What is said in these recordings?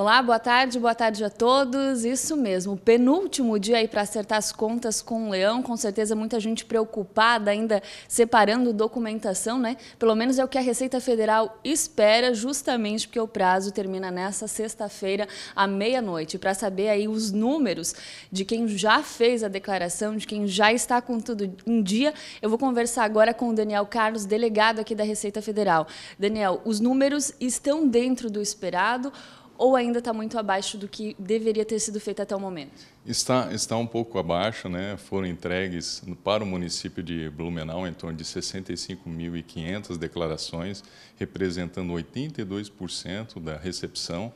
Olá, boa tarde, boa tarde a todos. Isso mesmo, penúltimo dia aí para acertar as contas com o Leão. Com certeza muita gente preocupada ainda separando documentação, né? Pelo menos é o que a Receita Federal espera, justamente porque o prazo termina nessa sexta-feira à meia-noite. Para saber aí os números de quem já fez a declaração, de quem já está com tudo em dia, eu vou conversar agora com o Daniel Carlos, delegado aqui da Receita Federal. Daniel, os números estão dentro do esperado ou ainda está muito abaixo do que deveria ter sido feito até o momento? Está, está um pouco abaixo, né? foram entregues para o município de Blumenau em torno de 65.500 declarações, representando 82% da recepção,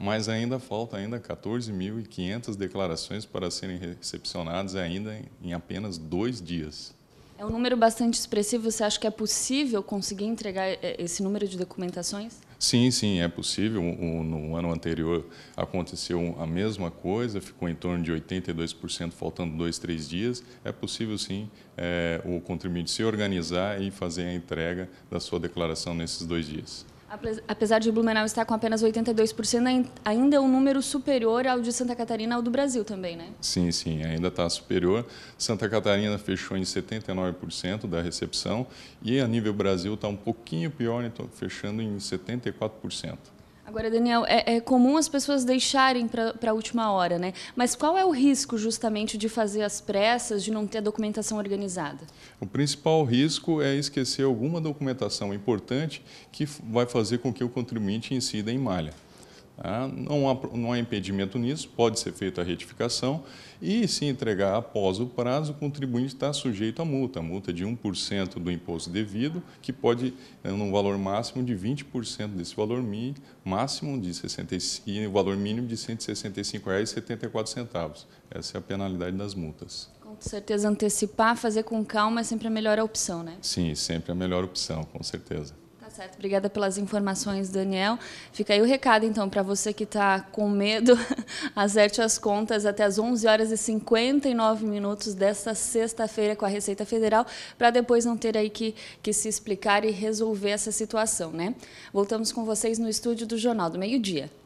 mas ainda falta ainda 14.500 declarações para serem recepcionadas ainda em apenas dois dias. É um número bastante expressivo. Você acha que é possível conseguir entregar é, esse número de documentações? Sim, sim, é possível. No ano anterior aconteceu a mesma coisa, ficou em torno de 82%, faltando dois, três dias. É possível, sim, é, o contribuinte se organizar e fazer a entrega da sua declaração nesses dois dias. Apesar de Blumenau estar com apenas 82%, ainda é um número superior ao de Santa Catarina, ao do Brasil também, né? Sim, sim, ainda está superior. Santa Catarina fechou em 79% da recepção e a nível Brasil está um pouquinho pior, então fechando em 74%. Agora, Daniel, é, é comum as pessoas deixarem para a última hora, né? Mas qual é o risco justamente de fazer as pressas, de não ter a documentação organizada? O principal risco é esquecer alguma documentação importante que vai fazer com que o contribuinte incida em malha. Ah, não há, não há impedimento nisso, pode ser feita a retificação e, se entregar após o prazo, o contribuinte está sujeito à multa, a multa de 1% do imposto devido, que pode, eh, num valor máximo de 20% desse valor mínimo, máximo de 65, e valor mínimo de R$ 165,74. Essa é a penalidade das multas. Com certeza, antecipar, fazer com calma é sempre a melhor opção, né? Sim, sempre a melhor opção, com certeza certo. Obrigada pelas informações, Daniel. Fica aí o recado, então, para você que está com medo, acerte as contas até as 11 horas e 59 minutos desta sexta-feira com a Receita Federal, para depois não ter aí que, que se explicar e resolver essa situação, né? Voltamos com vocês no estúdio do Jornal do Meio Dia.